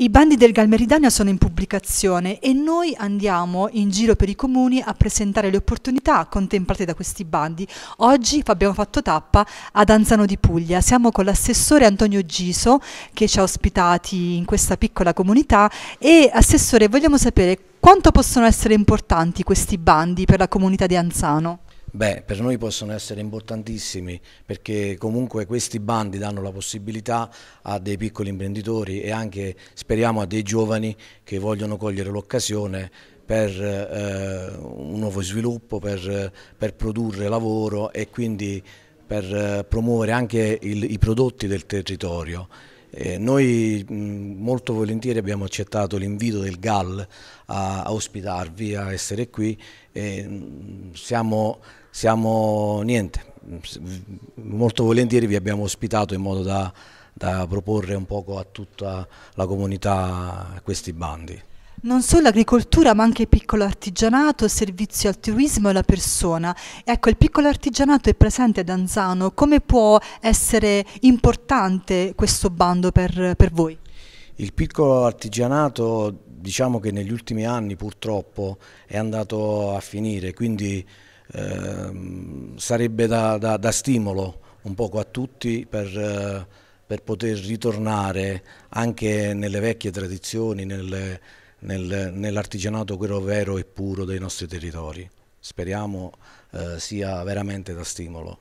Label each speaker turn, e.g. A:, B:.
A: I bandi del Galmeridania sono in pubblicazione e noi andiamo in giro per i comuni a presentare le opportunità contemplate da questi bandi. Oggi abbiamo fatto tappa ad Anzano di Puglia. Siamo con l'assessore Antonio Giso che ci ha ospitati in questa piccola comunità e assessore vogliamo sapere quanto possono essere importanti questi bandi per la comunità di Anzano.
B: Beh, per noi possono essere importantissimi perché comunque questi bandi danno la possibilità a dei piccoli imprenditori e anche speriamo a dei giovani che vogliono cogliere l'occasione per eh, un nuovo sviluppo, per, per, produrre lavoro e quindi per eh, promuovere anche il, i prodotti del territorio. Eh, noi mh, mm, molto volentieri abbiamo accettato l'invito del GAL a, a, ospitarvi, a essere qui. Eh, siamo, siamo niente, mm, molto volentieri vi abbiamo ospitato in modo da, da proporre un poco a tutta la comunità questi bandi.
A: Non solo agricoltura, ma anche piccolo artigianato, servizio al turismo e alla persona. Ecco, il piccolo artigianato è presente ad Anzano. Come può essere importante questo bando per, per voi? Il
B: piccolo artigianato, diciamo che negli ultimi anni purtroppo è andato a finire, quindi eh, sarebbe da, da, da, stimolo un poco a tutti per... Eh, per poter ritornare anche nelle vecchie tradizioni, nelle, nel, nell'artigianato quello vero e puro dei nostri territori. Speriamo eh, sia veramente da stimolo.